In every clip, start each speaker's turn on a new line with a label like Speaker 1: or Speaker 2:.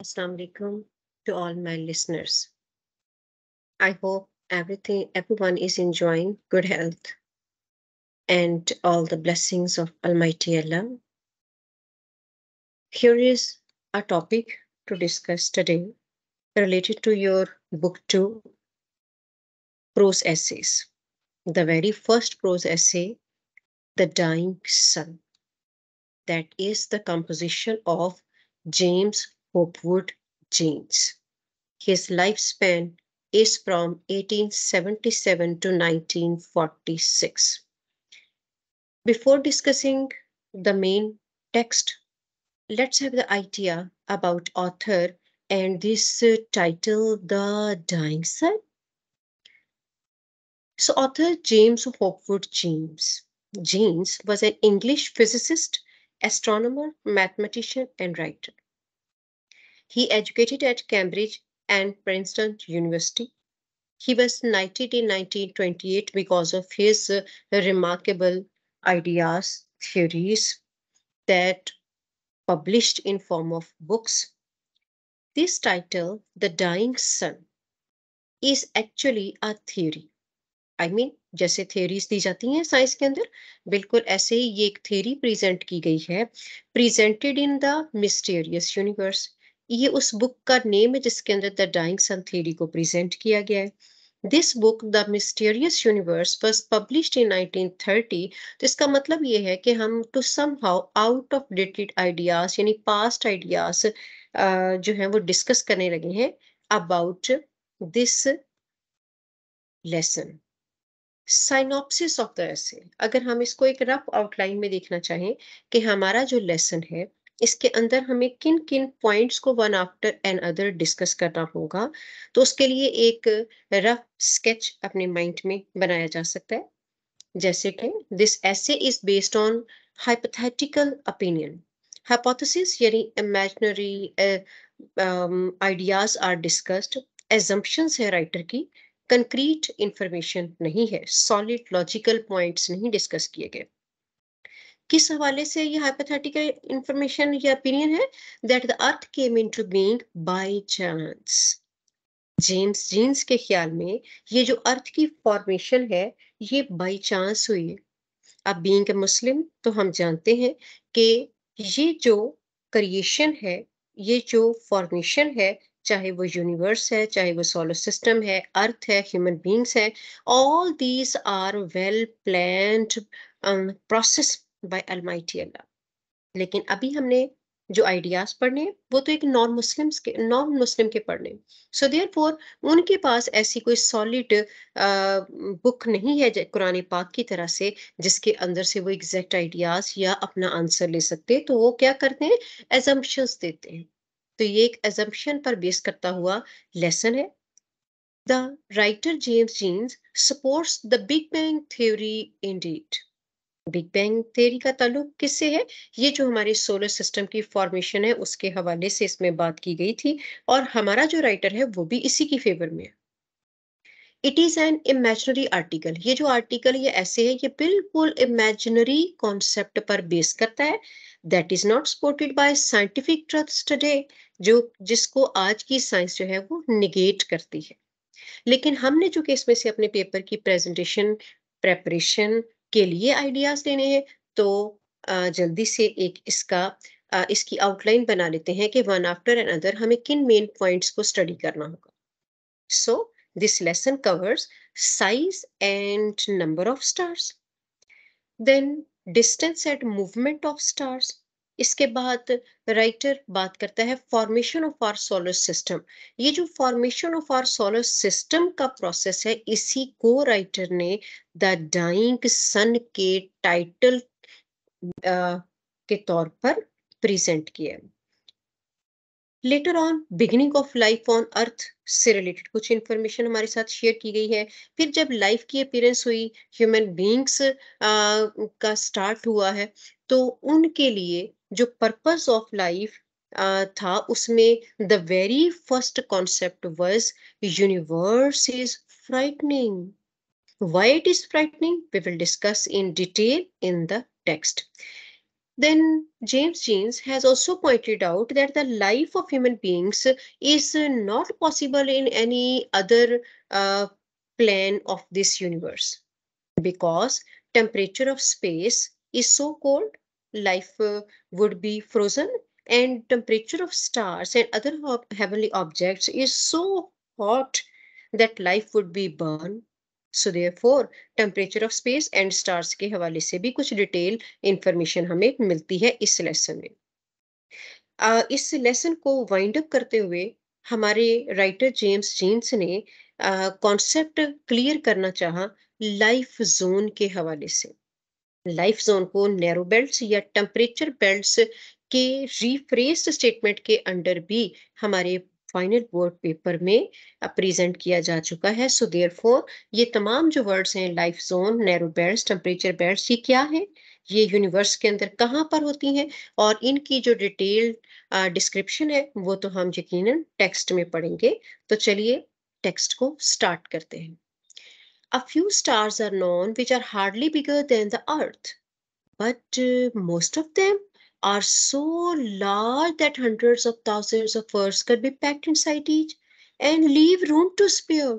Speaker 1: Assalamualaikum to all my listeners. I hope everything everyone is enjoying good health and all the blessings of Almighty Allah. Here is a topic to discuss today related to your book two prose essays. The very first prose essay, The Dying Sun that is the composition of James Hopwood James. His lifespan is from 1877 to 1946. Before discussing the main text, let's have the idea about author and this uh, title, The Dying Sun. So author James Hopwood James. James was an English physicist astronomer, mathematician, and writer. He educated at Cambridge and Princeton University. He was knighted in 1928 because of his uh, remarkable ideas, theories that published in form of books. This title, The Dying Sun, is actually a theory. I mean, जैसे theories दी जाती हैं science के अंदर बिल्कुल ऐसे ही ये एक थेरी प्रेजेंट की गई है presented in the mysterious universe ये उस बुक का नेम है जिसके अंदर द डाइंग सन थेरी को प्रेजेंट किया गया है this book the mysterious universe was published in 1930 तो इसका मतलब ये है कि हम to somehow out of dated ideas यानी पास्ट आइडियाज जो है वो डिस्कस करने लगे हैं about this lesson synopsis of the essay अगर हम इसको एक रफ आउटलाइन में देखना चाहें कि हमारा जो लेसन है इसके अंदर हमें किन किन पॉइंट्स को one after another discuss करना होगा तो उसके लिए एक रफ स्केच अपने माइंड में बनाया जा सकता है जैसे कि this essay is based on hypothetical opinion hypothesis यानी imaginary ideas are discussed assumptions है राइटर की कंक्रीट इंफॉर्मेशन नहीं है सॉलिड लॉजिकल पॉइंट्स नहीं डिस्कस किए गए किस हवाले से ये हाइपोथेटिकल इंफॉर्मेशन या ओपिनियन है that the earth came into being by chance James Jeans के ख्याल में ये जो अर्थ की फॉर्मेशन है ये बाई चांस हुई है अब बीइंग ए मुस्लिम तो हम जानते हैं कि ये जो क्रिएशन है ये जो फॉर्मेशन है चाहे वो यूनिवर्स है चाहे वो सोलर सिस्टम है अर्थ है ह्यूमन बींग्स है all these are well plan process by almighty Allah लेकिन अभी हमने जो आइडियाज पढ़ने वो तो एक नॉन मुस्लिम के नॉन मुस्लिम के पढ़ने सो देयर फोर उनके पास ऐसी कोई सॉलिड बुक uh, नहीं है कुरान पाक की तरह से जिसके अंदर से वो एग्जैक्ट आइडियाज या अपना आंसर ले सकते तो वो क्या करते हैं एजम्पन्स देते हैं तो ये एक एजम्पन पर बेस करता हुआ लेसन है the writer James Jeans supports the big bang theory indeed big bang theory का ताल्लुक किससे है ये जो हमारे सोलर सिस्टम की फॉर्मेशन है उसके हवाले से इसमें बात की गई थी और हमारा जो राइटर है वो भी इसी की फेवर में है it is an imaginary article ये जो आर्टिकल ये ऐसे है ये बिल्कुल इमेजनरी कॉन्सेप्ट पर बेस करता है that is not supported by scientific truths today जो जिसको आज की साइंस जो है वो निगेट करती है लेकिन हमने जो कि इसमें से अपने पेपर की प्रेजेंटेशन प्रेपरेशन के लिए आइडियाज लेने हैं तो जल्दी से एक इसका इसकी आउटलाइन बना लेते हैं कि वन आफ्टर एन अदर हमें किन मेन पॉइंट्स को स्टडी करना होगा so this lesson covers size and number of stars then distance at movement of stars इसके बाद राइटर बात करता है formation of our solar system ये जो formation of our solar system का प्रोसेस है इसी को राइटर ने द डाइंग सन के टाइटल के तौर पर प्रेजेंट किया है later on beginning of life on earth से रिलेटेड कुछ इन्फॉर्मेशन हमारे साथ शेयर की गई है फिर जब लाइफ की अपीयरेंस हुई ह्यूमन बींग्स का स्टार्ट हुआ है तो उनके लिए जो पर्पस ऑफ लाइफ था उसमें the very first concept was universe is frightening Why it is frightening we will discuss in detail in the text Then James Jeans has also pointed out that the life of human beings is not possible in any other uh, plane of this universe because temperature of space is so cold, life uh, would be frozen and temperature of stars and other heavenly objects is so hot that life would be burned so for temperature of space and stars के हवाले से भी कुछ detail information हमें मिलती है इस lesson में आ, इस लेसन को वाइंड अप करते हुए हमारे राइटर जेम्स जेम्स ने कॉन्सेप्ट क्लियर करना चाहा लाइफ जोन के हवाले से लाइफ जोन को नैरो बेल्ट्स या टेम्परेचर बेल्ट्स के रिफ्रेस्ड स्टेटमेंट के अंडर भी हमारे फाइनल बोर्ड पेपर में प्रेजेंट किया जा चुका है सो देयरफॉर ये तमाम जो वर्ड्स हैं life zone narrow beds temperature beds ये क्या है ये यूनिवर्स के अंदर कहाँ पर होती हैं और इनकी जो डिटेल डिस्क्रिप्शन है वो तो हम यकीनन टेक्स्ट में पढ़ेंगे तो चलिए टेक्स्ट को स्टार्ट करते हैं a few stars are known which are hardly bigger than the earth but most of them are so large that hundreds of thousands of words could be packed inside each and leave room to spare.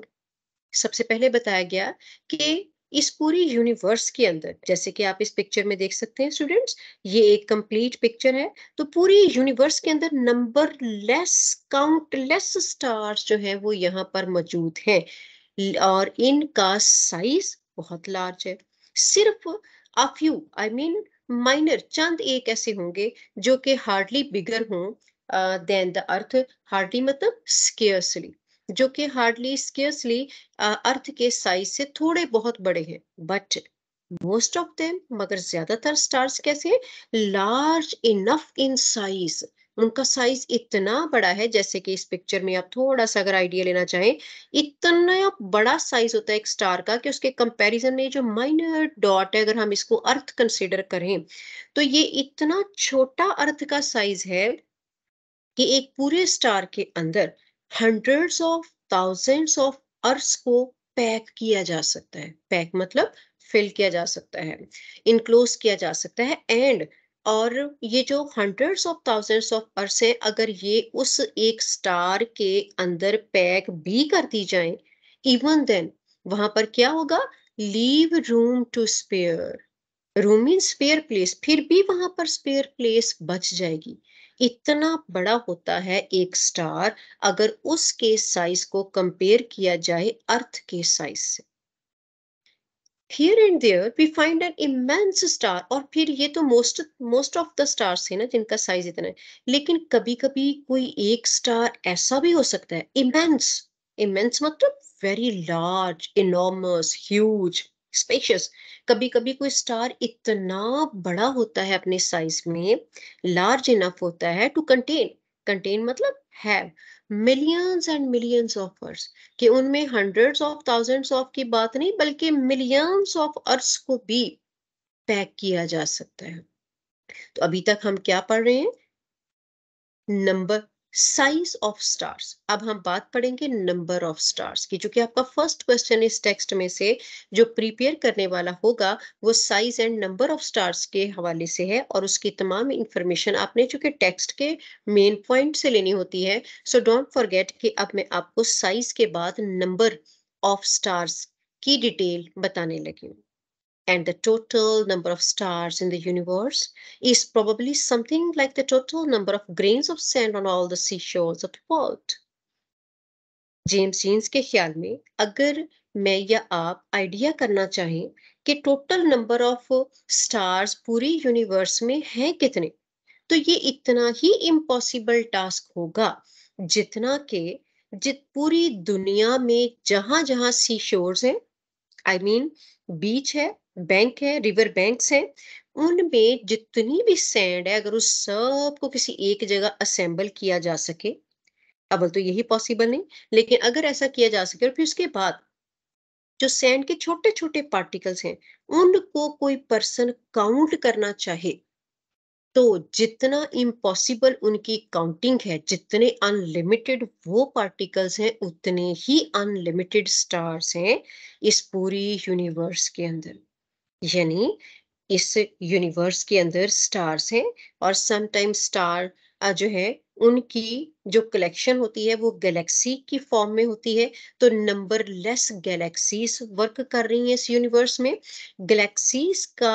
Speaker 1: सबसे पहले बताया गया कि इस पूरी universe के अंदर जैसे कि आप इस पिक्चर में देख सकते हैं स्टूडेंट्स ये एक कंप्लीट पिक्चर है तो पूरी यूनिवर्स के अंदर नंबर लेस काउंटलेस स्टार्स जो है वो यहाँ पर मौजूद हैं और इनका साइज बहुत लार्ज है सिर्फ a few I mean minor चंद एक ऐसे होंगे जो कि हार्डली बिगर हों देन द अर्थ हार्डली मतलब स्केयर्सली जो कि हार्डली स्केयर्सली अर्थ के साइज से थोड़े बहुत बड़े हैं बट मोस्ट ऑफ देम मगर ज्यादातर स्टार्स कैसे लार्ज इनफ इन साइज उनका साइज इतना बड़ा है जैसे कि इस पिक्चर में आप थोड़ा सा अगर आइडिया लेना चाहें इतना बड़ा साइज होता है एक स्टार का कि उसके कंपैरिजन में जो माइनर डॉट है अगर हम इसको अर्थ कंसिडर करें तो ये इतना छोटा अर्थ का साइज है कि एक पूरे स्टार के अंदर hundreds of thousands of earth को पैक किया जा सकता है पैक मतलब फिल किया जा सकता है इनक्लोज किया जा सकता है एंड और ये जो हंड्रेड्स ऑफ थाउजेंड्स ऑफ है अगर ये उस एक स्टार के अंदर पैक भी कर दी जाए इवन देन वहां पर क्या होगा leave room to spare room in spare place फिर भी वहां पर स्पेयर प्लेस बच जाएगी इतना बड़ा होता है एक स्टार अगर उसके साइज को कंपेयर किया जाए अर्थ के साइज से here and there we find an immense star और फिर ये तो most most of the stars है ना जिनका size इतना है लेकिन कभी कभी कोई एक star ऐसा भी हो सकता है immense immense मतलब very large enormous huge spacious कभी कभी कोई स्टार इतना बड़ा होता है अपने साइज में लार्ज इनफ होता है टू कंटेन कंटेन मतलब have millions and millions of earth कि उनमें हंड्रेड्स ऑफ थाउजेंड्स ऑफ की बात नहीं बल्कि मिलियंस ऑफ अर्थ को भी पैक किया जा सकता है तो अभी तक हम क्या पढ़ रहे हैं नंबर साइज ऑफ स्टार्स अब हम बात पढ़ेंगे नंबर ऑफ स्टार्स की जो कि आपका फर्स्ट क्वेश्चन इस टेक्स्ट में से जो प्रिपेयर करने वाला होगा वो size and number of stars के हवाले से है और उसकी तमाम इंफॉर्मेशन आपने जो कि टेक्स्ट के मेन पॉइंट से लेनी होती है सो डोंट फॉरगेट कि अब मैं आपको साइज के बाद नंबर ऑफ स्टार्स की डिटेल बताने लगी हूँ and the total number of stars in the universe is probably something like the total number of grains of sand on all the seashores of the world. James Jeans के ख्याल में अगर मैं या आप आइडिया करना चाहें कि टोटल नंबर ऑफ स्टार्स पूरी यूनिवर्स में हैं कितने तो ये इतना ही इम्पॉसिबल टास्क होगा जितना कि जित पूरी दुनिया में जहां जहां सी शोर्स हैं आई मीन बीच है बैंक है रिवर बैंक्स हैं उनमें जितनी भी सैंड है अगर उस सब को किसी एक जगह असेंबल किया जा सके अबल तो यही पॉसिबल नहीं लेकिन अगर ऐसा किया जा सके और फिर उसके बाद जो सैंड के छोटे छोटे पार्टिकल्स हैं उनको कोई पर्सन काउंट करना चाहे तो जितना इम्पॉसिबल उनकी काउंटिंग है जितने अनलिमिटेड वो पार्टिकल्स हैं उतने ही अनलिमिटेड स्टार्स हैं इस पूरी यूनिवर्स के अंदर यानी इस यूनिवर्स के अंदर स्टार्स हैं और समटाइम स्टार जो है उनकी जो कलेक्शन होती है वो गैलेक्सी की फॉर्म में होती है तो नंबर लेस गैलेक्सीज वर्क कर रही हैं इस यूनिवर्स में गैलेक्सीज का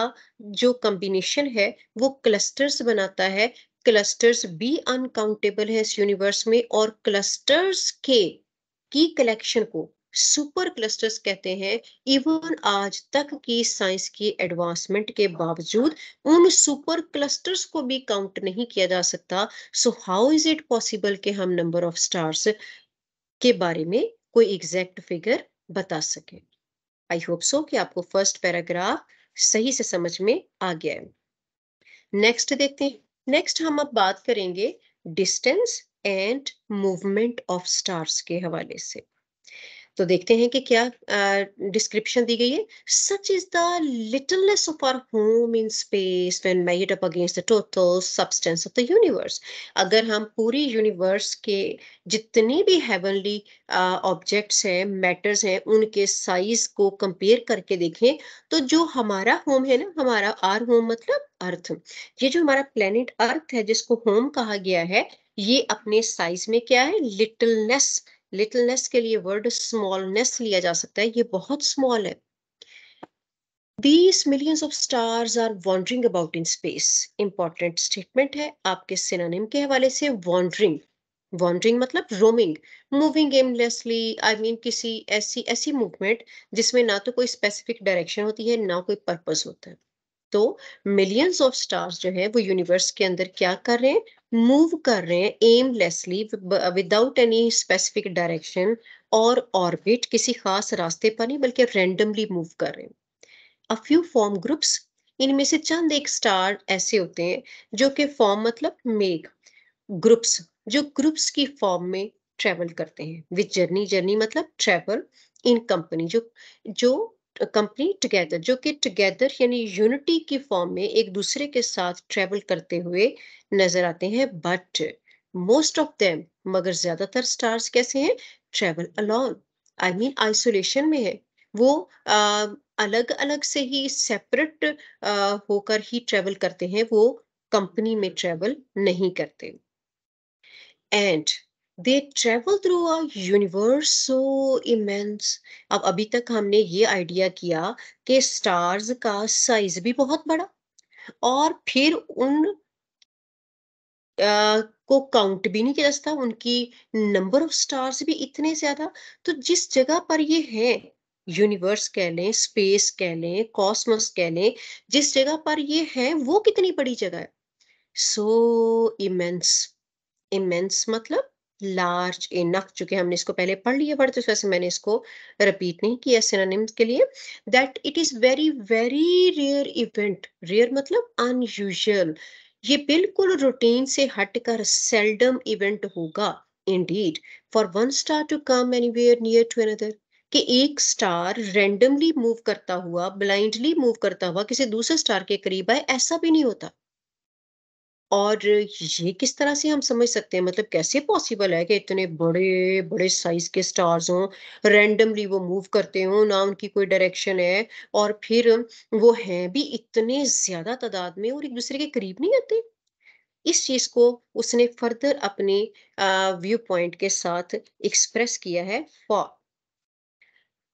Speaker 1: जो कम्बिनेशन है वो क्लस्टर्स बनाता है क्लस्टर्स भी अनकाउंटेबल है इस यूनिवर्स में और क्लस्टर्स के की कलेक्शन को सुपर क्लस्टर्स कहते हैं इवन आज तक की साइंस की एडवांसमेंट के बावजूद उन सुपर क्लस्टर्स को भी काउंट नहीं किया जा सकता so how is it possible कि हम नंबर ऑफ स्टार्स के बारे में कोई एग्जैक्ट फिगर बता सके आई होप सो कि आपको फर्स्ट पैराग्राफ सही से समझ में आ गया है नेक्स्ट देखते हैं नेक्स्ट हम अब बात करेंगे distance and movement of stars के हवाले से तो देखते हैं कि क्या डिस्क्रिप्शन दी गई है such is the littleness of our home in space when made up against the total substance of the universe अगर हम पूरी यूनिवर्स के जितने भी हेवनली ऑब्जेक्ट्स हैं मैटर्स हैं उनके साइज को कंपेयर करके देखें तो जो हमारा होम है ना हमारा आर होम मतलब अर्थ ये जो हमारा प्लेनेट अर्थ है जिसको होम कहा गया है ये अपने साइज में क्या है लिटलनेस लिटलनेस के लिए वर्ड स्मॉलनेस लिया जा सकता है ये बहुत स्मॉल है these millions of stars are wandering about in space important statement है आपके सिनानिम के हवाले से वॉन्ड्रिंग वॉन्ड्रिंग मतलब roaming moving aimlessly I mean किसी ऐसी ऐसी मूवमेंट जिसमें ना तो कोई स्पेसिफिक डायरेक्शन होती है ना कोई पर्पज होता है तो मिलियंस ऑफ स्टार्स जो है वो यूनिवर्स के अंदर क्या कर रहे हैं मूव कर रहे हैं aimlessly without any specific direction और ऑर्बिट किसी खास रास्ते पर नहीं बल्कि रेंडमली मूव कर रहे हैं अ फ्यू फॉर्म ग्रुप्स इनमें से चंद एक स्टार ऐसे होते हैं जो कि फॉर्म मतलब मेघ ग्रुप्स जो ग्रुप्स की फॉर्म में ट्रेवल करते हैं विद जर्नी जर्नी मतलब ट्रेवल इन कंपनी जो जो कंपनी टुगेदर जो कि टुगेदर यानी यूनिटी की फॉर्म में एक दूसरे के साथ ट्रेवल करते हुए नजर आते हैं बट मोस्ट ऑफ देम मगर ज्यादातर स्टार्स कैसे हैं travel alone I mean isolation में है वो आ, अलग अलग से ही सेपरेट होकर ही ट्रेवल करते हैं वो कंपनी में ट्रेवल नहीं करते and they travel through a universe so immense अब अभी तक हमने ये आइडिया किया कि स्टार्स का साइज भी बहुत बड़ा और फिर उन Uh, को काउंट भी नहीं किया जाता उनकी नंबर ऑफ स्टार्स भी इतने ज्यादा तो जिस जगह पर ये है यूनिवर्स कह लें स्पेस कह लें कॉस्मस कह लें जिस जगह पर ये है वो कितनी बड़ी जगह है सो इमेंस इमेंस मतलब लार्ज इनफ चूंकि हमने इसको पहले पढ़ लिया वर्ड तो इस मैंने इसको रिपीट नहीं किया सिनोनिम्स के लिए that it is very very rare event rare मतलब अनयूजल ये बिल्कुल रूटीन से हटकर सेल्डम इवेंट होगा indeed for one star to come anywhere near to another कि एक स्टार रेंडमली मूव करता हुआ ब्लाइंडली मूव करता हुआ किसी दूसरे स्टार के करीब आए ऐसा भी नहीं होता और ये किस तरह से हम समझ सकते हैं मतलब कैसे पॉसिबल है कि इतने बड़े बड़े साइज के स्टार्स हों रैंडमली वो मूव करते हों ना उनकी कोई डायरेक्शन है और फिर वो हैं भी इतने ज्यादा तादाद में और एक दूसरे के करीब नहीं आते इस चीज को उसने फर्दर अपने व्यू पॉइंट के साथ एक्सप्रेस किया है for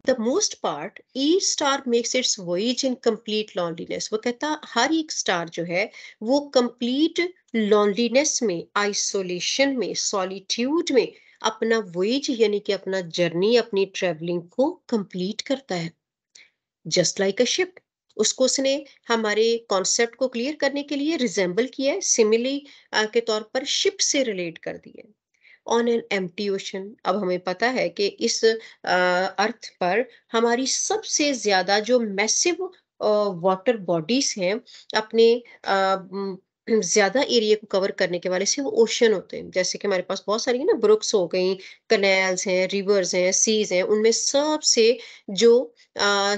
Speaker 1: the most part each star makes its voyage in complete loneliness वो कहता हर एक स्टार जो है वो कंप्लीट लॉन्लीनेस में आइसोलेशन में सॉलिट्यूड में अपना वॉइज यानी कि अपना जर्नी अपनी ट्रेवलिंग को कंप्लीट करता है जस्ट लाइक अ शिप उसको उसने हमारे कॉन्सेप्ट को क्लियर करने के लिए रिजेंबल किया है सिमिली के तौर पर शिप से रिलेट कर दिया ऑन एन एम्प्टी ओशन अब हमें पता है कि इस अर्थ पर हमारी सबसे ज्यादा जो मैसिव वाटर बॉडीज हैं अपने ज्यादा एरिया को कवर करने के वाले से वो ओशन होते हैं जैसे कि हमारे पास बहुत सारी है ना ब्रुक्स हो गई कनेल्स हैं रिवर्स हैं सीज हैं उनमें सबसे जो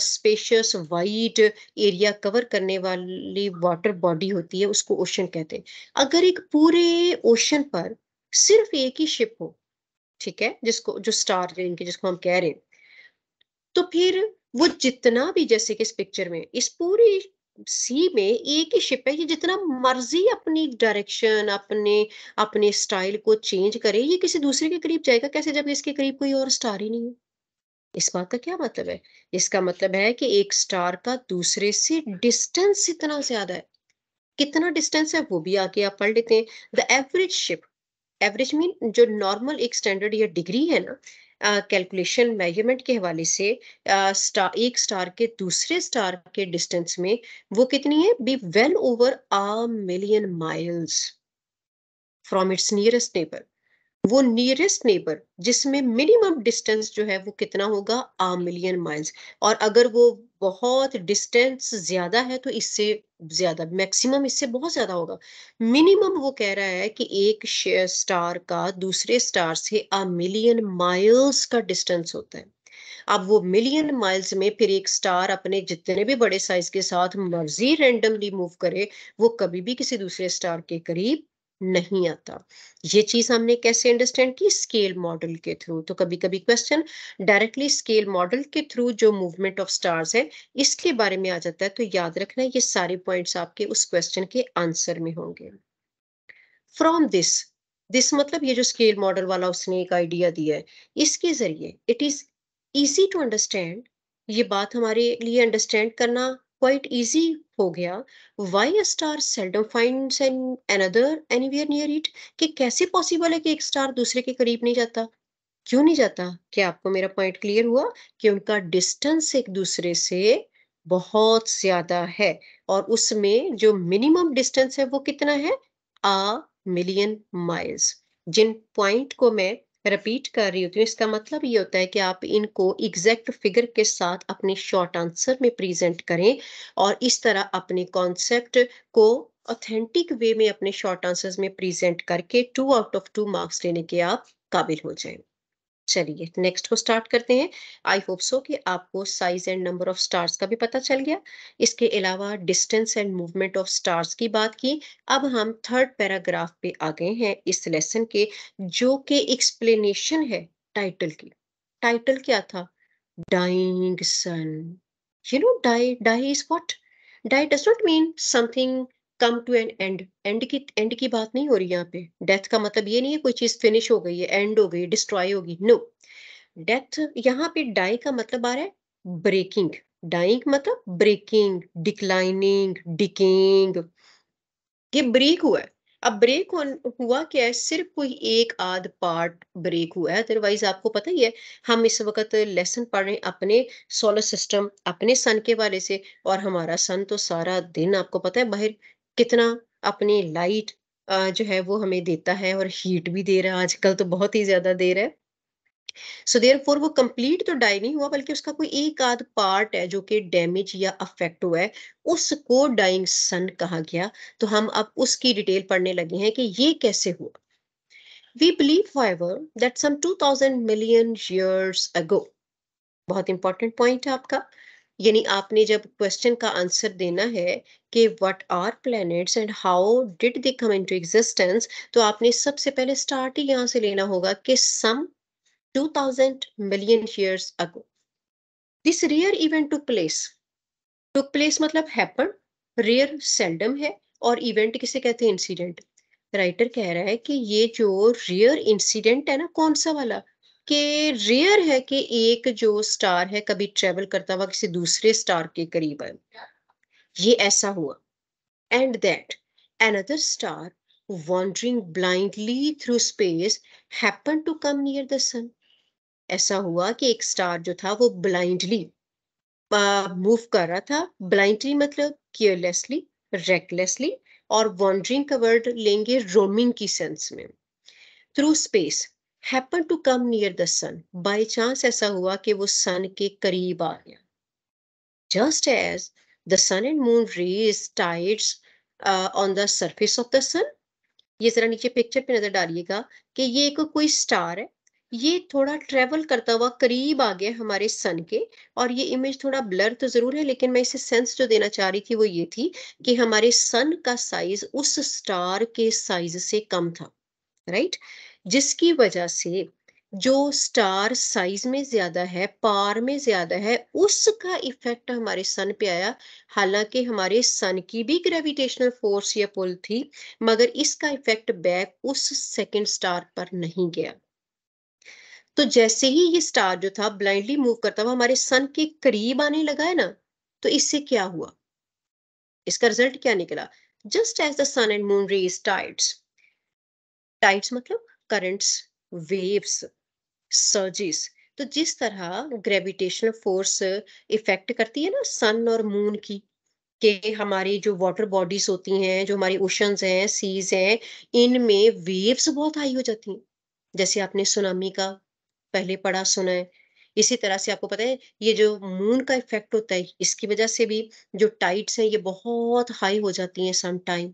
Speaker 1: स्पेशियस वाइड एरिया कवर करने वाली वाटर बॉडी होती है उसको ओशन कहते हैं अगर एक पूरे ओशन पर सिर्फ एक ही शिप हो ठीक है जिसको जो स्टार जिनके जिसको हम कह रहे हैं तो फिर वो जितना भी जैसे कि इस पिक्चर में इस पूरी सी में एक ही शिप है ये जितना मर्जी अपनी डायरेक्शन अपने अपने स्टाइल को चेंज करे ये किसी दूसरे के करीब जाएगा कैसे जब इसके करीब कोई और स्टार ही नहीं है इस बात का क्या मतलब है इसका मतलब है कि एक स्टार का दूसरे से डिस्टेंस इतना ज्यादा है कितना डिस्टेंस है वो भी आके आप पढ़ लेते हैं the average ship average mean जो नॉर्मल एक स्टैंडर्ड या डिग्री है ना कैलकुलेशन मेजरमेंट के हवाले से स्टार एक स्टार के दूसरे स्टार के डिस्टेंस में वो कितनी है be well over a million miles from its nearest neighbour वो नियरेस्ट नेबर जिसमें मिनिमम डिस्टेंस जो है वो कितना होगा आ मिलियन माइल्स और अगर वो बहुत डिस्टेंस ज्यादा है तो इससे ज्यादा मैक्सिमम इससे बहुत ज्यादा होगा मिनिमम वो कह रहा है कि एक स्टार का दूसरे स्टार से आ मिलियन माइल्स का डिस्टेंस होता है अब वो मिलियन माइल्स में फिर एक स्टार अपने जितने भी बड़े साइज के साथ मर्जी रेंडमली मूव करे वो कभी भी किसी दूसरे स्टार के करीब नहीं आता ये चीज हमने कैसे अंडरस्टैंड की स्केल मॉडल के थ्रू तो कभी कभी क्वेश्चन डायरेक्टली स्केल मॉडल के थ्रू जो मूवमेंट ऑफ स्टार्स है इसके बारे में आ जाता है तो याद रखना ये सारे पॉइंट्स आपके उस क्वेश्चन के आंसर में होंगे फ्रॉम दिस दिस मतलब ये जो स्केल मॉडल वाला उसने एक आइडिया दिया है इसके जरिए it is easy to understand ये बात हमारे लिए अंडरस्टैंड करना quite easy हो गया why a star seldom finds an another anywhere near it कि कैसे पॉसिबल है कि एक स्टार दूसरे के करीब नहीं जाता क्यों नहीं जाता क्या आपको मेरा पॉइंट क्लियर हुआ कि उनका डिस्टेंस एक दूसरे से बहुत ज्यादा है और उसमें जो मिनिमम डिस्टेंस है वो कितना है आ मिलियन माइल्स जिन पॉइंट को मैं रिपीट कर रही होती हूँ इसका मतलब ये होता है कि आप इनको एग्जैक्ट फिगर के साथ अपने शॉर्ट आंसर में प्रेजेंट करें और इस तरह अपने कॉन्सेप्ट को ऑथेंटिक वे में अपने शॉर्ट आंसर्स में प्रेजेंट करके two out of two marks लेने के आप काबिल हो जाएं चलिए नेक्स्ट को स्टार्ट करते हैं आई होप सो कि आपको size and number of stars का भी पता चल गया इसके अलावा distance and movement of stars की बात की अब हम थर्ड पैराग्राफ पे आ गए हैं इस लेसन के जो कि एक्सप्लेनेशन है टाइटल की टाइटल क्या था dying sun you know die die is what die does not mean something come to an end end की एंड की बात नहीं हो रही यहाँ पे डेथ का मतलब ये नहीं है कोई चीज फिनिश हो गई है एंड हो गई डिस्ट्रॉय होगी नो डेथ यहाँ पे डाई का मतलब आ रहा है ब्रेकिंग डाइंग मतलब ब्रेकिंग डिक्लाइनिंग डिकेइंग ये ब्रेक हुआ है अब ब्रेक हुआ क्या है सिर्फ कोई एक आध पार्ट ब्रेक हुआ है अदरवाइज आपको पता ही है हम इस वक्त लेसन पढ़ रहे हैं अपने सोलर सिस्टम अपने सन के बारे से और हमारा सन तो सारा दिन आपको पता है बाहर कितना अपनी लाइट जो है वो हमें देता है और हीट भी दे रहा है आजकल तो बहुत ही ज्यादा दे रहा है सो देयर फोर वो कंप्लीट तो डाई नहीं हुआ बल्कि उसका कोई एक आध पार्ट है जो कि डैमेज या अफेक्ट हुआ है उसको डाइंग सन कहा गया तो हम अब उसकी डिटेल पढ़ने लगे हैं कि ये कैसे हुआ we believe however that some 2000 million years ago बहुत इंपॉर्टेंट पॉइंट है आपका यानी आपने जब क्वेश्चन का आंसर देना है कि what are planets and how did they come into existence तो आपने सबसे पहले स्टार्ट ही यहाँ से लेना होगा कि some 2000 million years ago this rare event took place took place मतलब हैपन रेयर सेल्डम है और इवेंट किसे कहते हैं इंसिडेंट राइटर कह रहा है कि ये जो रेयर इंसिडेंट है ना कौन सा वाला कि रेयर है कि एक जो स्टार है कभी ट्रेवल करता हुआ किसी दूसरे स्टार के करीब है ये ऐसा हुआ and that another star wandering blindly through space happen to come near the sun ऐसा हुआ कि एक स्टार जो था वो ब्लाइंडली मूव uh, कर रहा था ब्लाइंडली मतलब केयरलेसली रेकलेसली और वॉन्ड्रिंग का वर्ड लेंगे रोमिंग की सेंस में through space happen to come near the sun by chance ऐसा हुआ कि वो सन के करीब आ गया just as the sun and moon raise tides on the surface of the sun ये जरा नीचे पिक्चर पे नजर डालिएगा कि ये को कोई स्टार है ये थोड़ा ट्रेवल करता हुआ करीब आ गया हमारे सन के और ये इमेज थोड़ा ब्लर तो जरूर है लेकिन मैं इसे सेंस जो देना चाह रही थी वो ये थी कि हमारे सन का साइज उस स्टार के साइज से कम था राइट right? जिसकी वजह से जो स्टार साइज में ज्यादा है पार में ज्यादा है उसका इफेक्ट हमारे सन पे आया हालांकि हमारे सन की भी ग्रेविटेशनल फोर्स या पुल थी मगर इसका इफेक्ट बैक उस सेकंड स्टार पर नहीं गया तो जैसे ही ये स्टार जो था ब्लाइंडली मूव करता हुआ हमारे सन के करीब आने लगा है ना तो इससे क्या हुआ इसका रिजल्ट क्या निकला just as the sun and moon raise tides tides मतलब करंट्स वेव्स सर्जिस तो जिस तरह ग्रेविटेशनल फोर्स इफेक्ट करती है ना सन और मून की के हमारी जो वाटर बॉडीज होती हैं जो हमारी ओशंस हैं सीज हैं इनमें वेव्स बहुत हाई हो जाती हैं जैसे आपने सुनामी का पहले पढ़ा सुना है इसी तरह से आपको पता है ये जो मून का इफेक्ट होता है इसकी वजह से भी जो टाइट्स हैं ये बहुत हाई हो जाती हैं सम टाइम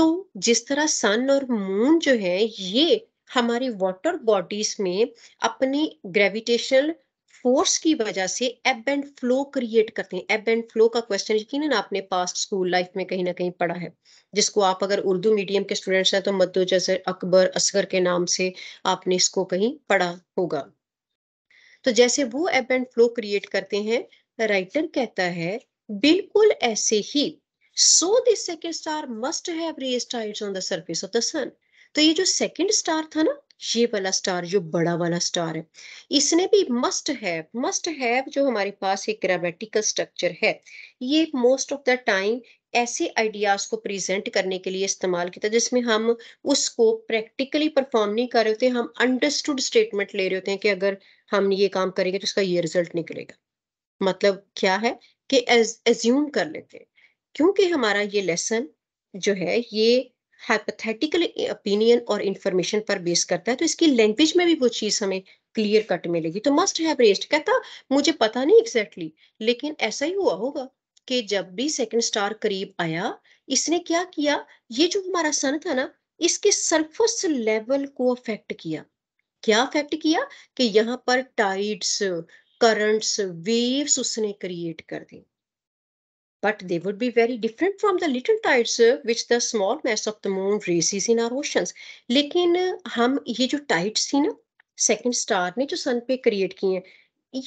Speaker 1: तो जिस तरह सन और मून जो है ये हमारी वाटर बॉडीज में अपनी ग्रेविटेशनल फोर्स की वजह से एब एंड फ्लो क्रिएट करते हैं एब एंड फ्लो का क्वेश्चन यकीन आपने पास्ट स्कूल लाइफ में कहीं ना कहीं पढ़ा है जिसको आप अगर उर्दू मीडियम के स्टूडेंट्स हैं तो मद्दोजर अकबर असगर के नाम से आपने इसको कहीं पढ़ा होगा तो जैसे वो एब एंड फ्लो क्रिएट करते हैं राइटर कहता है बिल्कुल ऐसे ही सो the second star must have raised tides तो ये जो सेकंड स्टार था ना ये वाला स्टार जो बड़ा वाला स्टार है इसने भी मस्ट हैव मस्ट हैव जो हमारे पास एक ग्रामेटिकल स्ट्रक्चर है ये मोस्ट ऑफ द टाइम ऐसे आइडियाज को प्रेजेंट करने के लिए इस्तेमाल किया जिसमें हम उसको प्रैक्टिकली परफॉर्म नहीं कर रहे होते हम अंडरस्टूड स्टेटमेंट ले रहे होते हैं कि अगर हम ये काम करेंगे तो उसका ये रिजल्ट निकलेगा मतलब क्या है कि एज्यूम कर लेते हैं क्योंकि हमारा ये लेसन जो है ये हाइपथेटिकल ओपिनियन और इंफॉर्मेशन पर बेस करता है तो इसकी लैंग्वेज में भी वो चीज़ हमें क्लियर कट मिलेगी तो मस्ट हैव रेस्ट कहता मुझे पता नहीं एग्जैक्टली exactly, लेकिन ऐसा ही हुआ होगा कि जब भी सेकंड स्टार करीब आया इसने क्या किया ये जो हमारा सन था ना इसके सरफेस लेवल को अफेक्ट किया क्या अफेक्ट किया कि यहाँ पर टाइड्स करंट्स वेव्स उसने क्रिएट कर दी but they would be very different from the little tides which the small mass of the moon raises in our oceans लेकिन uh, हम ये जो टाइड्स थी ना सेकंड स्टार ने जो सन पे क्रिएट की हैं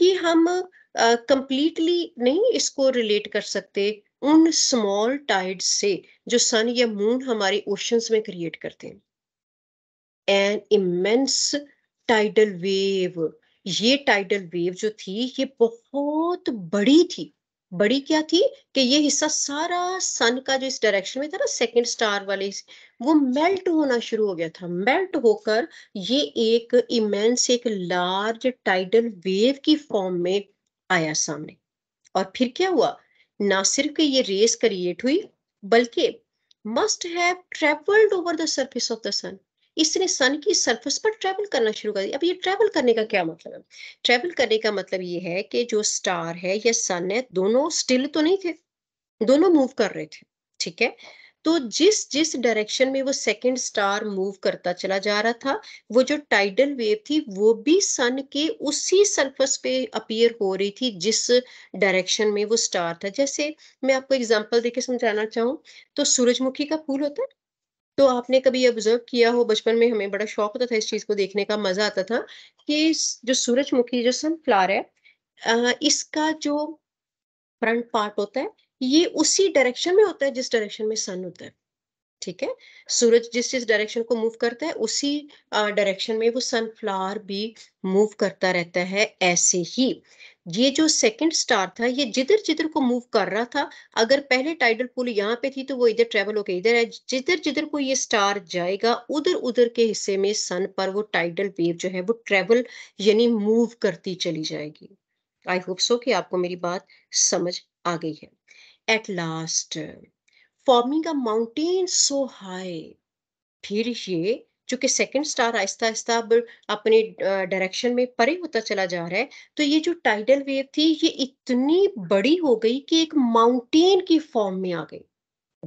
Speaker 1: ये हम कंप्लीटली uh, नहीं इसको रिलेट कर सकते उन स्मॉल टाइड्स से जो सन या मून हमारे ओशंस में क्रिएट करते हैं एन इमेंस टाइडल वेव ये टाइडल वेव जो थी ये बहुत बड़ी थी बड़ी क्या थी कि ये हिस्सा सारा सन का जो इस डायरेक्शन में था ना सेकंड स्टार वाले वो मेल्ट होना शुरू हो गया था मेल्ट होकर ये एक इमेंस एक लार्ज टाइडल वेव की फॉर्म में आया सामने और फिर क्या हुआ ना सिर्फ कि ये रेस क्रिएट हुई बल्कि must have travelled over the of the sun इसने सन की सरफेस पर ट्रैवल करना शुरू कर दिया अब ये ट्रैवल करने का क्या मतलब है ट्रैवल करने का मतलब ये है कि जो स्टार है या सन है दोनों स्टिल तो नहीं थे दोनों मूव कर रहे थे ठीक है तो जिस जिस डायरेक्शन में वो सेकंड स्टार मूव करता चला जा रहा था वो जो टाइडल वेव थी वो भी सन के उसी सरफेस पे अपीयर हो रही थी जिस डायरेक्शन में वो स्टार था जैसे मैं आपको एग्जांपल देके समझाना चाहूँ तो सूरजमुखी का फूल होता है तो आपने कभी ऑब्जर्व किया हो बचपन में हमें बड़ा शौक होता था इस चीज़ को देखने का मज़ा आता था कि जो सूरजमुखी जो सनफ्लावर है इसका जो फ्रंट पार्ट होता है ये उसी डायरेक्शन में होता है जिस डायरेक्शन में सन होता है ठीक है सूरज जिस जिस डायरेक्शन को मूव करता है उसी डायरेक्शन में वो सनफ्लावर भी मूव करता रहता है ऐसे ही ये जो सेकंड स्टार था ये जिधर जिधर को मूव कर रहा था अगर पहले टाइडल पुल यहाँ पे थी तो वो इधर ट्रेवल होकर इधर है जिधर जिधर को ये स्टार जाएगा उधर उधर के हिस्से में सन पर वो टाइडल वेव जो है वो ट्रेवल यानी मूव करती चली जाएगी आई होप सो कि आपको मेरी बात समझ आ गई है at last forming a mountain so high फिर ये चूंकि सेकंड स्टार आहिस्ता आहिस्ता अब अपने डायरेक्शन में परे होता चला जा रहा है तो ये जो टाइडल वेव थी ये इतनी बड़ी हो गई कि एक माउंटेन की फॉर्म में आ गई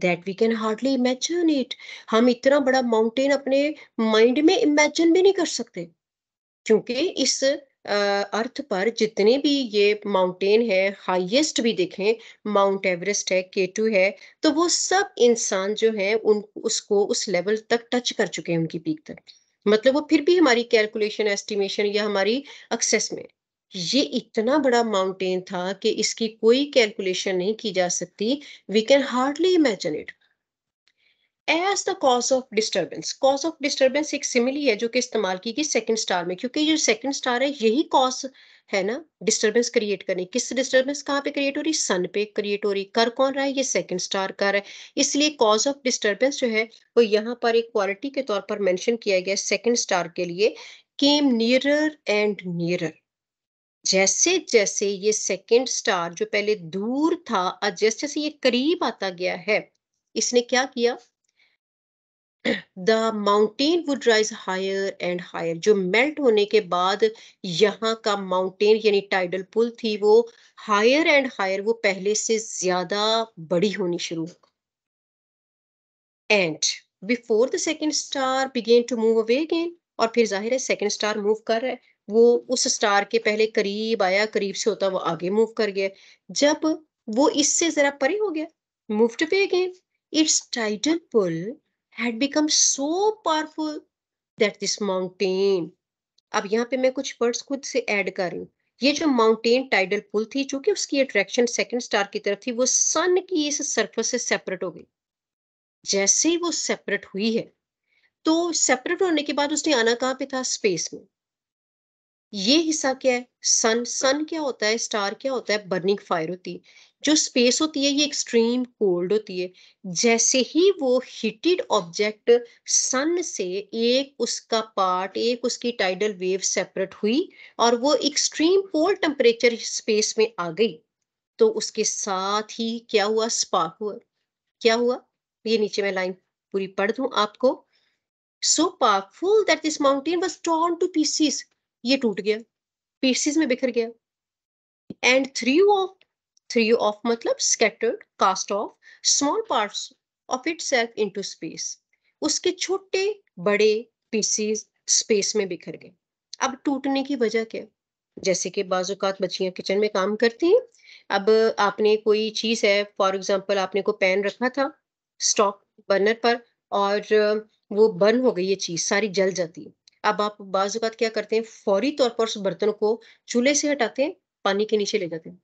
Speaker 1: that we can hardly imagine it हम इतना बड़ा माउंटेन अपने माइंड में इमेजिन भी नहीं कर सकते क्योंकि इस अर्थ पर जितने भी ये माउंटेन है हाईएस्ट भी देखें माउंट एवरेस्ट है के टू है तो वो सब इंसान जो है उन उसको उस लेवल तक टच कर चुके हैं उनकी पीक तक मतलब वो फिर भी हमारी कैलकुलेशन एस्टिमेशन या हमारी एक्सेस में ये इतना बड़ा माउंटेन था कि इसकी कोई कैलकुलेशन नहीं की जा सकती we can hardly imagine it as the cause of disturbance cause of disturbance एक सिमिली है जो कि इस्तेमाल की गई सेकंड स्टार में क्योंकि जो सेकंड स्टार है यही कॉज है ना डिस्टर्बेंस क्रिएट करने किस डिस्टर्बेंस कहाँ पे क्रिएट हो रही सन पे क्रिएट हो रही कर कौन रहा है ये सेकंड स्टार कर है इसलिए कॉज ऑफ डिस्टर्बेंस जो है वो यहाँ पर एक क्वालिटी के तौर पर मेंशन किया गया सेकंड स्टार के लिए केम नियरर एंड नियरर जैसे जैसे ये सेकंड स्टार जो पहले दूर था और जैसे जैसे ये करीब आता गया है इसने क्या किया the mountain would rise higher and higher जो मेल्ट होने के बाद यहाँ का माउंटेन यानी टाइडल पुल थी वो हायर एंड हायर वो पहले से ज्यादा बड़ी होनी शुरू and before the second star began to move away again और फिर जाहिर है सेकेंड स्टार मूव कर रहा है वो उस स्टार के पहले करीब आया करीब से होता वो आगे मूव कर गया जब वो इससे जरा परे हो गया move to pay again its tidal pull had become so powerful that this mountain अब यहाँ पे मैं कुछ वर्ड्स खुद से ऐड कर रही हूँ ये जो माउंटेन टाइडल पुल थी जो कि उसकी अट्रैक्शन सेकंड स्टार की तरफ थी वो सन की इस सरफेस से सेपरेट हो गई जैसे ही वो सेपरेट हुई है तो सेपरेट होने के बाद उसने आना कहाँ पे था स्पेस में ये हिस्सा क्या है सन सन क्या होता है स्टार क्या होता है बर्निंग फायर होती जो स्पेस होती है ये एक्सट्रीम कोल्ड होती है जैसे ही वो हीटेड ऑब्जेक्ट सन से एक उसका पार्ट एक उसकी टाइडल वेव सेपरेट हुई और वो एक्सट्रीम कोल्ड टेम्परेचर स्पेस में आ गई तो उसके साथ ही क्या हुआ स्पार्क हुआ क्या हुआ ये नीचे मैं लाइन पूरी पढ़ दू आपको so powerful that this mountain was torn to pieces ये टूट गया पीसीस में बिखर गया and three of three of मतलब scattered cast off small parts of itself into space उसके छोटे बड़े पीसीज स्पेस में बिखर गए अब टूटने की वजह क्या जैसे कि बाजूकात बच्चियां किचन में काम करती हैं अब आपने कोई चीज़ है फॉर एग्जांपल आपने को पैन रखा था स्टॉक बर्नर पर और वो बर्न हो गई ये चीज़ सारी जल जाती है अब आप बाजूकात क्या करते हैं फौरी तौर पर उस बर्तन को चूल्हे से हटाते हैं पानी के नीचे ले जाते हैं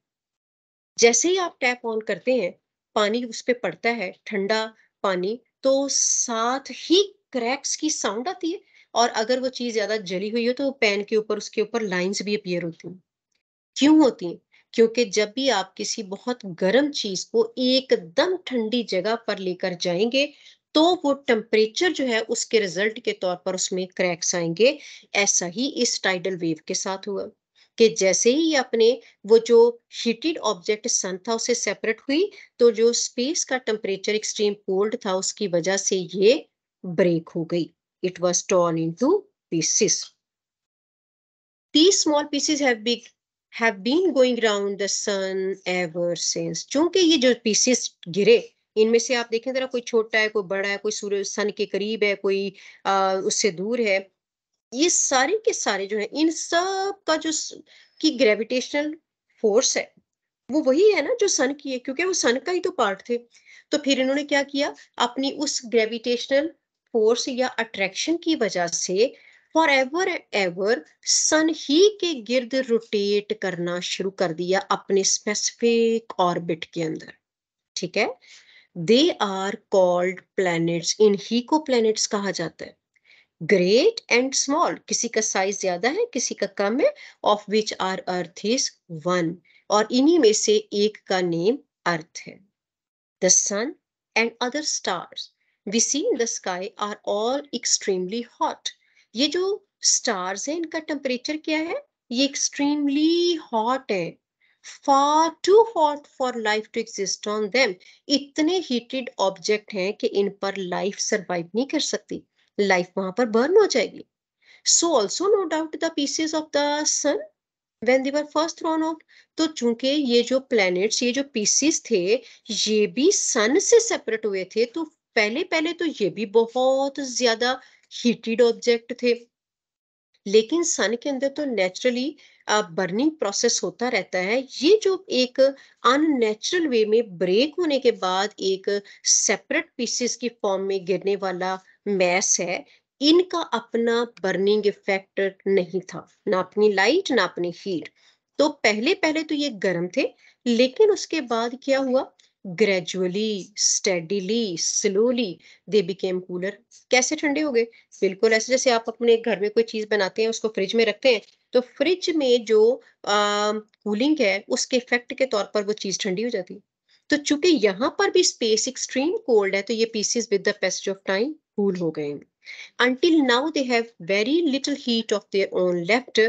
Speaker 1: जैसे ही आप टैप ऑन करते हैं पानी उस पर पड़ता है ठंडा पानी तो साथ ही क्रैक्स की साउंड आती है और अगर वो चीज़ ज़्यादा जली हुई हो तो पैन के ऊपर उसके ऊपर लाइंस भी अपीयर होती हैं क्यों होती हैं क्योंकि जब भी आप किसी बहुत गर्म चीज़ को एकदम ठंडी जगह पर लेकर जाएंगे तो वो टेम्परेचर जो है उसके रिजल्ट के तौर पर उसमें क्रैक्स आएंगे ऐसा ही इस टाइडल वेव के साथ हुआ कि जैसे ही अपने वो जो हीटेड ऑब्जेक्ट सन था उससे सेपरेट हुई तो जो स्पेस का टेम्परेचर एक्सट्रीम कोल्ड था उसकी वजह से ये ब्रेक हो गई it was torn into pieces small have been going round the sun ever since. चूंकि ये जो pieces गिरे इनमें से आप देखें जरा कोई छोटा है कोई बड़ा है कोई सूर्य सन के करीब है कोई आ, उससे दूर है ये सारे के सारे जो है इन सब का जो की ग्रेविटेशनल फोर्स है वो वही है ना जो सन की है क्योंकि वो सन का ही तो पार्ट थे तो फिर इन्होंने क्या किया अपनी उस ग्रेविटेशनल फोर्स या अट्रैक्शन की वजह से forever and ever sun ही के गिर्द रोटेट करना शुरू कर दिया अपने स्पेसिफिक ऑर्बिट के अंदर ठीक है दे आर कॉल्ड प्लैनेट्स ही को प्लैनेट्स कहा जाता है ग्रेट एंड स्मॉल किसी का साइज ज्यादा है किसी का कम है of which our earth is one और इन्हीं में से एक का नेम अर्थ है the sun and other stars we see in the sky are all extremely hot ये जो स्टार्स हैं इनका टेम्परेचर क्या है ये एक्सट्रीमली हॉट है far too hot for life to exist on them इतने हीटेड ऑब्जेक्ट हैं कि इन पर लाइफ सर्वाइव नहीं कर सकती लाइफ वहां पर बर्न हो जाएगी so also no doubt the pieces of the sun when they were first thrown out तो चूंकि ये जो प्लैनेट्स ये जो पीसेस थे ये भी सन से सेपरेट हुए थे तो पहले पहले तो ये भी बहुत ज्यादा हीटेड ऑब्जेक्ट थे लेकिन सन के अंदर तो नेचुरली बर्निंग प्रोसेस होता रहता है ये जो एक अननेचुरल वे में ब्रेक होने के बाद एक सेपरेट पीसेस की फॉर्म में गिरने वाला मैस है इनका अपना बर्निंग इफेक्ट नहीं था ना अपनी लाइट ना अपनी हीट तो पहले पहले तो ये गर्म थे लेकिन उसके बाद क्या हुआ gradually steadily slowly they became cooler कैसे ठंडे हो गए बिल्कुल ऐसे जैसे आप अपने घर में कोई चीज बनाते हैं उसको फ्रिज में रखते हैं तो फ्रिज में जो कूलिंग है उसके इफेक्ट के तौर पर वो चीज़ ठंडी हो जाती है तो चूंकि यहाँ पर भी स्पेस एक्सट्रीम कोल्ड है तो ये pieces with the past of time cool हो गए Until now they have very little heat of their own left.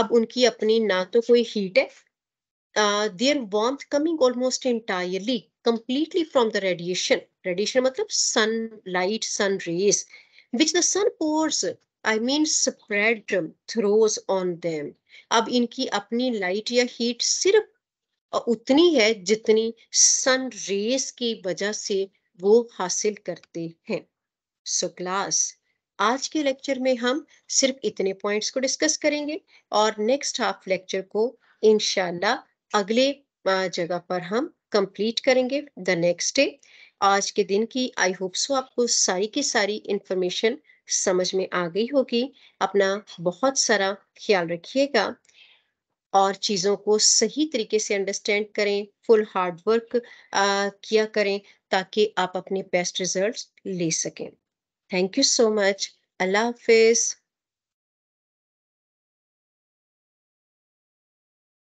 Speaker 1: अब उनकी अपनी ना तो कोई हीट है there warm coming almost entirely completely from the radiation radiation मतलब sunlight sun rays which the sun pours I mean spread throws on them अब इनकी अपनी लाइट या हीट सिर्फ उतनी है जितनी सन रेस की वजह से वो हासिल करते हैं सो क्लास आज के लेक्चर में हम सिर्फ इतने पॉइंट्स को डिस्कस करेंगे और नेक्स्ट हाफ लेक्चर को इनशाला अगले जगह पर हम कंप्लीट करेंगे द नेक्स्ट डे आज के दिन की आई होप सो आपको सारी की सारी इंफॉर्मेशन समझ में आ गई होगी अपना बहुत सारा ख्याल रखिएगा और चीज़ों को सही तरीके से अंडरस्टैंड करें फुल हार्ड वर्क किया करें ताकि आप अपने बेस्ट रिजल्ट्स ले सकें थैंक यू सो मच अल्लाह हाफिज़